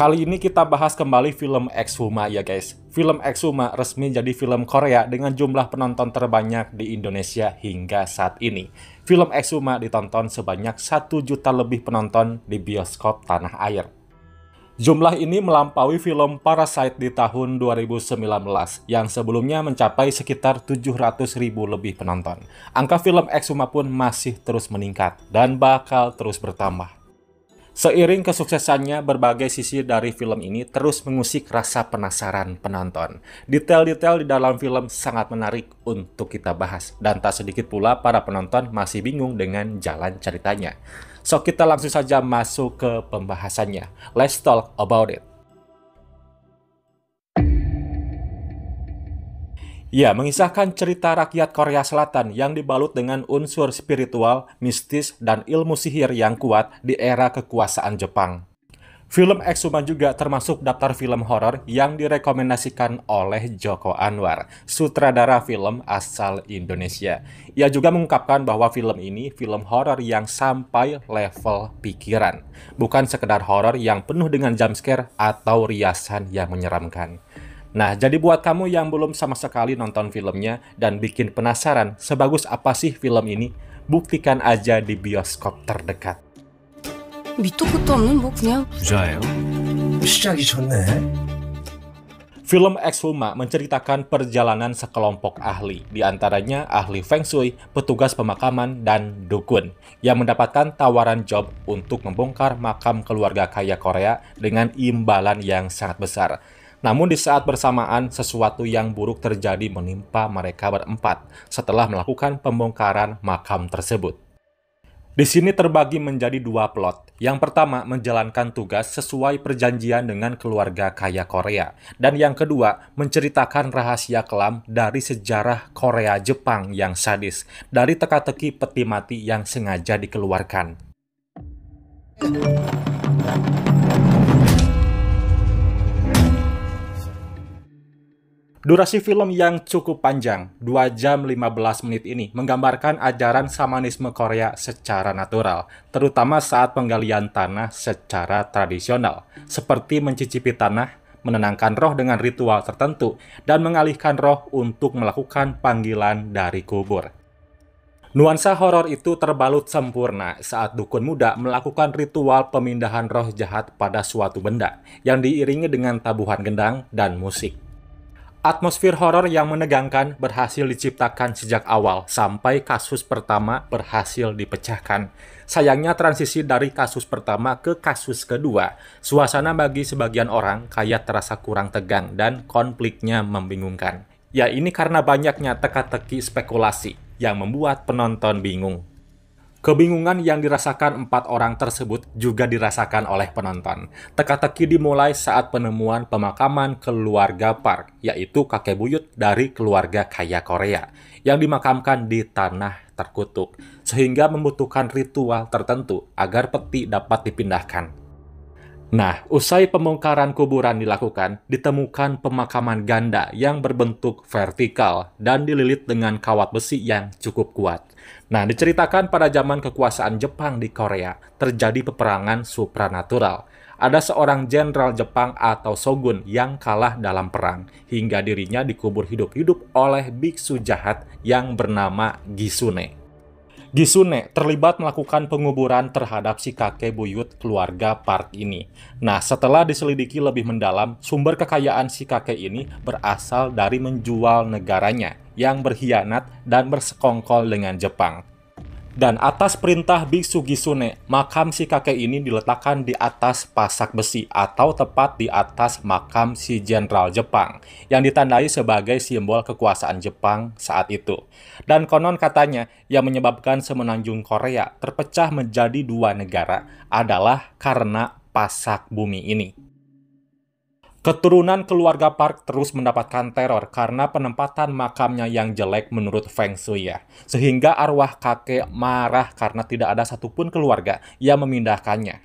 Kali ini kita bahas kembali film Exuma ya guys. Film Exuma resmi jadi film Korea dengan jumlah penonton terbanyak di Indonesia hingga saat ini. Film Exuma ditonton sebanyak 1 juta lebih penonton di bioskop tanah air. Jumlah ini melampaui film Parasite di tahun 2019 yang sebelumnya mencapai sekitar 700 ribu lebih penonton. Angka film Exuma pun masih terus meningkat dan bakal terus bertambah. Seiring kesuksesannya, berbagai sisi dari film ini terus mengusik rasa penasaran penonton. Detail-detail di dalam film sangat menarik untuk kita bahas, dan tak sedikit pula para penonton masih bingung dengan jalan ceritanya. So, kita langsung saja masuk ke pembahasannya. Let's talk about it. Ya, mengisahkan cerita rakyat Korea Selatan yang dibalut dengan unsur spiritual, mistis, dan ilmu sihir yang kuat di era kekuasaan Jepang. Film Exuman juga termasuk daftar film horor yang direkomendasikan oleh Joko Anwar, sutradara film asal Indonesia. Ia juga mengungkapkan bahwa film ini film horor yang sampai level pikiran, bukan sekedar horor yang penuh dengan jumpscare atau riasan yang menyeramkan. Nah, jadi buat kamu yang belum sama sekali nonton filmnya dan bikin penasaran sebagus apa sih film ini, buktikan aja di bioskop terdekat. Anu film Ex Huma menceritakan perjalanan sekelompok ahli, diantaranya ahli Feng Shui, petugas pemakaman, dan dukun, yang mendapatkan tawaran job untuk membongkar makam keluarga kaya Korea dengan imbalan yang sangat besar. Namun di saat bersamaan sesuatu yang buruk terjadi menimpa mereka berempat setelah melakukan pembongkaran makam tersebut. Di sini terbagi menjadi dua plot. Yang pertama menjalankan tugas sesuai perjanjian dengan keluarga kaya Korea. Dan yang kedua menceritakan rahasia kelam dari sejarah Korea Jepang yang sadis. Dari teka-teki peti mati yang sengaja dikeluarkan. Durasi film yang cukup panjang, 2 jam 15 menit ini, menggambarkan ajaran samanisme Korea secara natural, terutama saat penggalian tanah secara tradisional, seperti mencicipi tanah, menenangkan roh dengan ritual tertentu, dan mengalihkan roh untuk melakukan panggilan dari kubur. Nuansa horor itu terbalut sempurna saat dukun muda melakukan ritual pemindahan roh jahat pada suatu benda yang diiringi dengan tabuhan gendang dan musik. Atmosfer horor yang menegangkan berhasil diciptakan sejak awal sampai kasus pertama berhasil dipecahkan. Sayangnya transisi dari kasus pertama ke kasus kedua, suasana bagi sebagian orang kayak terasa kurang tegang dan konfliknya membingungkan. Ya ini karena banyaknya teka-teki spekulasi yang membuat penonton bingung. Kebingungan yang dirasakan empat orang tersebut juga dirasakan oleh penonton. Teka-teki dimulai saat penemuan pemakaman keluarga Park, yaitu kakek buyut dari keluarga kaya Korea, yang dimakamkan di tanah terkutuk, sehingga membutuhkan ritual tertentu agar peti dapat dipindahkan. Nah, usai pembongkaran kuburan dilakukan, ditemukan pemakaman ganda yang berbentuk vertikal dan dililit dengan kawat besi yang cukup kuat. Nah, diceritakan pada zaman kekuasaan Jepang di Korea, terjadi peperangan supranatural. Ada seorang jenderal Jepang atau shogun yang kalah dalam perang, hingga dirinya dikubur hidup-hidup oleh biksu jahat yang bernama Gisune. Gisune terlibat melakukan penguburan terhadap si kakek buyut keluarga Park ini. Nah, setelah diselidiki lebih mendalam, sumber kekayaan si kakek ini berasal dari menjual negaranya yang berkhianat dan bersekongkol dengan Jepang. Dan atas perintah Biksu Gisune, makam si kakek ini diletakkan di atas pasak besi atau tepat di atas makam si jenderal Jepang yang ditandai sebagai simbol kekuasaan Jepang saat itu. Dan konon katanya yang menyebabkan semenanjung Korea terpecah menjadi dua negara adalah karena pasak bumi ini. Keturunan keluarga Park terus mendapatkan teror karena penempatan makamnya yang jelek menurut Feng Shui ya. Sehingga arwah kakek marah karena tidak ada satupun keluarga yang memindahkannya.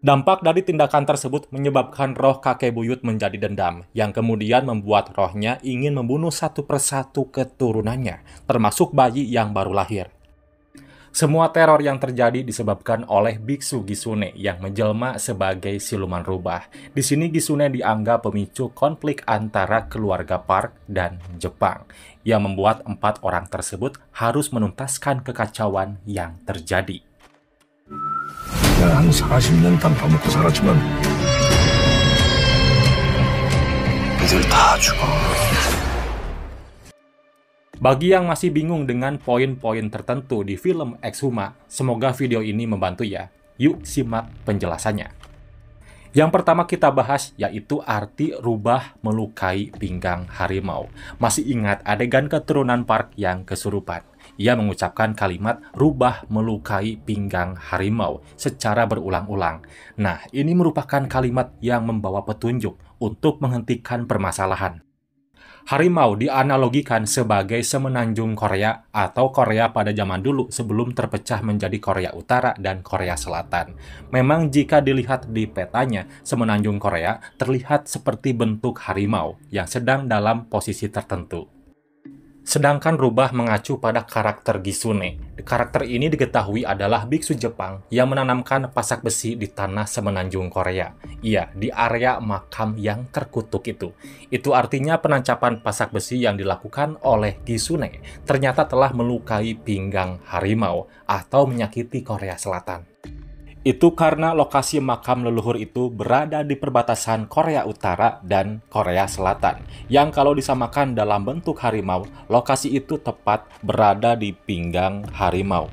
Dampak dari tindakan tersebut menyebabkan roh kakek buyut menjadi dendam, yang kemudian membuat rohnya ingin membunuh satu persatu keturunannya, termasuk bayi yang baru lahir. Semua teror yang terjadi disebabkan oleh biksu Gisune yang menjelma sebagai siluman rubah. Di sini Gisune dianggap pemicu konflik antara keluarga Park dan Jepang yang membuat empat orang tersebut harus menuntaskan kekacauan yang terjadi. Ya, bagi yang masih bingung dengan poin-poin tertentu di film Exuma, semoga video ini membantu ya. Yuk simak penjelasannya. Yang pertama kita bahas yaitu arti rubah melukai pinggang harimau. Masih ingat adegan keturunan Park yang kesurupan. Ia mengucapkan kalimat rubah melukai pinggang harimau secara berulang-ulang. Nah, ini merupakan kalimat yang membawa petunjuk untuk menghentikan permasalahan. Harimau dianalogikan sebagai semenanjung Korea atau Korea pada zaman dulu sebelum terpecah menjadi Korea Utara dan Korea Selatan. Memang jika dilihat di petanya, semenanjung Korea terlihat seperti bentuk harimau yang sedang dalam posisi tertentu. Sedangkan rubah mengacu pada karakter Gisune. Karakter ini diketahui adalah biksu Jepang yang menanamkan pasak besi di tanah semenanjung Korea. Iya, di area makam yang terkutuk itu. Itu artinya penancapan pasak besi yang dilakukan oleh Gisune ternyata telah melukai pinggang harimau atau menyakiti Korea Selatan. Itu karena lokasi makam leluhur itu berada di perbatasan Korea Utara dan Korea Selatan, yang kalau disamakan dalam bentuk harimau, lokasi itu tepat berada di pinggang harimau.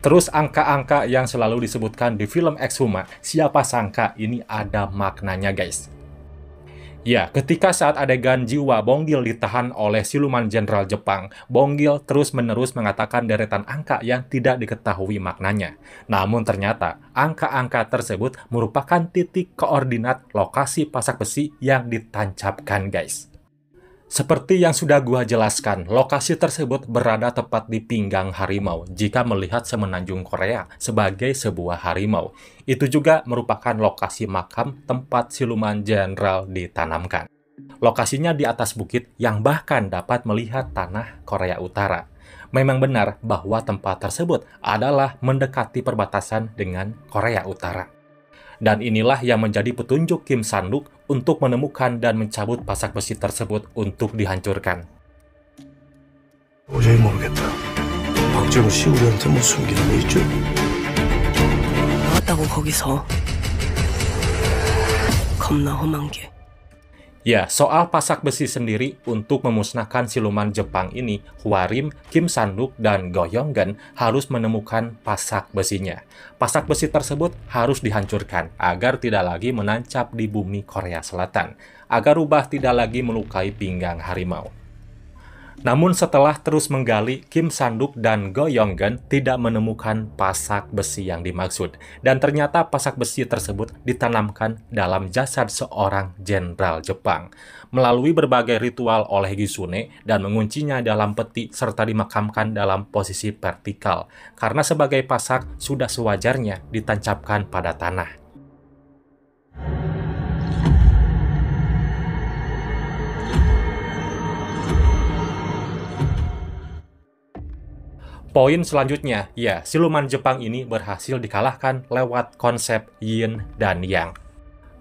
Terus angka-angka yang selalu disebutkan di film Exhuma, siapa sangka ini ada maknanya guys. Ya, ketika saat adegan Jiwa Bonggil ditahan oleh siluman jenderal Jepang, Bonggil terus-menerus mengatakan deretan angka yang tidak diketahui maknanya. Namun ternyata, angka-angka tersebut merupakan titik koordinat lokasi pasak besi yang ditancapkan, guys. Seperti yang sudah gua jelaskan, lokasi tersebut berada tepat di pinggang harimau jika melihat semenanjung Korea sebagai sebuah harimau. Itu juga merupakan lokasi makam tempat siluman jenderal ditanamkan. Lokasinya di atas bukit yang bahkan dapat melihat tanah Korea Utara. Memang benar bahwa tempat tersebut adalah mendekati perbatasan dengan Korea Utara. Dan inilah yang menjadi petunjuk Kim Sanduk untuk menemukan dan mencabut pasak besi tersebut untuk dihancurkan. Oh, 겁나 험한 게 Ya, soal pasak besi sendiri untuk memusnahkan siluman Jepang ini, Huarim, Kim Sanduk, dan Goyonggen harus menemukan pasak besinya. Pasak besi tersebut harus dihancurkan agar tidak lagi menancap di bumi Korea Selatan, agar rubah tidak lagi melukai pinggang harimau. Namun setelah terus menggali, Kim Sanduk dan Go Yonggen tidak menemukan pasak besi yang dimaksud. Dan ternyata pasak besi tersebut ditanamkan dalam jasad seorang jenderal Jepang. Melalui berbagai ritual oleh Gisune dan menguncinya dalam peti serta dimakamkan dalam posisi vertikal. Karena sebagai pasak sudah sewajarnya ditancapkan pada tanah. Poin selanjutnya, ya, siluman Jepang ini berhasil dikalahkan lewat konsep yin dan yang.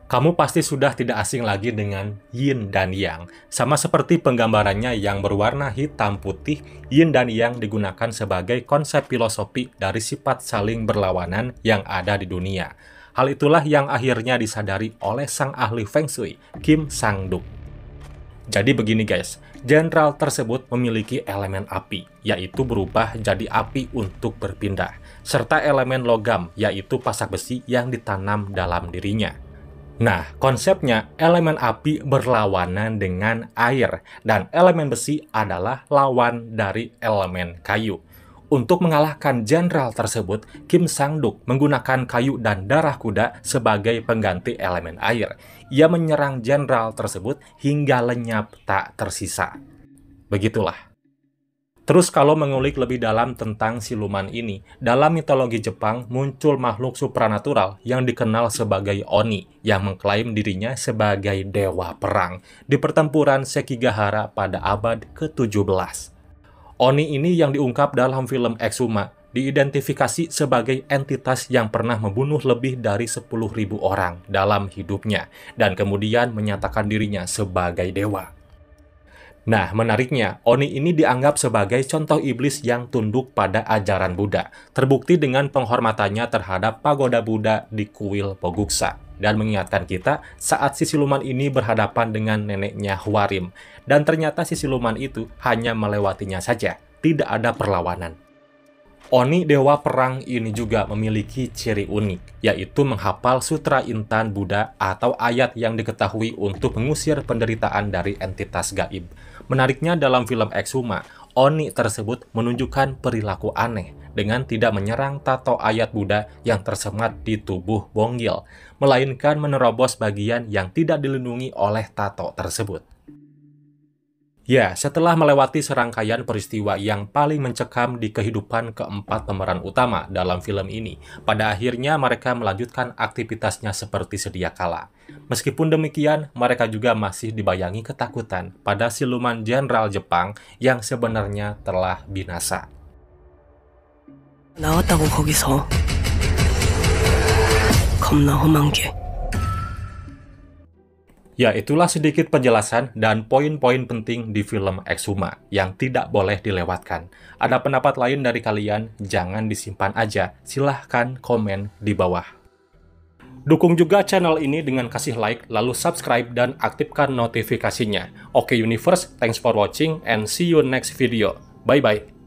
Kamu pasti sudah tidak asing lagi dengan yin dan yang. Sama seperti penggambarannya yang berwarna hitam putih, yin dan yang digunakan sebagai konsep filosofi dari sifat saling berlawanan yang ada di dunia. Hal itulah yang akhirnya disadari oleh sang ahli Feng Shui, Kim Sang-duk. Jadi begini guys, jenderal tersebut memiliki elemen api, yaitu berubah jadi api untuk berpindah, serta elemen logam, yaitu pasak besi yang ditanam dalam dirinya. Nah, konsepnya elemen api berlawanan dengan air, dan elemen besi adalah lawan dari elemen kayu. Untuk mengalahkan jenderal tersebut, Kim Sangduk menggunakan kayu dan darah kuda sebagai pengganti elemen air. Ia menyerang jenderal tersebut hingga lenyap tak tersisa. Begitulah Terus kalau mengulik lebih dalam tentang siluman ini, dalam mitologi Jepang muncul makhluk supranatural yang dikenal sebagai Oni, yang mengklaim dirinya sebagai dewa perang di pertempuran Sekigahara pada abad ke-17. Oni ini yang diungkap dalam film Exuma diidentifikasi sebagai entitas yang pernah membunuh lebih dari 10.000 orang dalam hidupnya dan kemudian menyatakan dirinya sebagai dewa. Nah, menariknya, Oni ini dianggap sebagai contoh iblis yang tunduk pada ajaran Buddha, terbukti dengan penghormatannya terhadap pagoda Buddha di kuil Poguksa dan mengingatkan kita saat si siluman ini berhadapan dengan neneknya Huarim. Dan ternyata si siluman itu hanya melewatinya saja, tidak ada perlawanan. Oni Dewa Perang ini juga memiliki ciri unik, yaitu menghafal Sutra Intan Buddha atau ayat yang diketahui untuk mengusir penderitaan dari entitas gaib. Menariknya dalam film Exuma, Oni tersebut menunjukkan perilaku aneh dengan tidak menyerang tato ayat Buddha yang tersemat di tubuh Bonggil, melainkan menerobos bagian yang tidak dilindungi oleh tato tersebut. Ya, setelah melewati serangkaian peristiwa yang paling mencekam di kehidupan keempat pemeran utama dalam film ini, pada akhirnya mereka melanjutkan aktivitasnya seperti sedia kala. Meskipun demikian, mereka juga masih dibayangi ketakutan pada siluman jenderal Jepang yang sebenarnya telah binasa. 겁나 험한 게 Ya, itulah sedikit penjelasan dan poin-poin penting di film Exuma yang tidak boleh dilewatkan. Ada pendapat lain dari kalian? Jangan disimpan aja. Silahkan komen di bawah. Dukung juga channel ini dengan kasih like, lalu subscribe dan aktifkan notifikasinya. Oke okay, Universe, thanks for watching and see you next video. Bye-bye.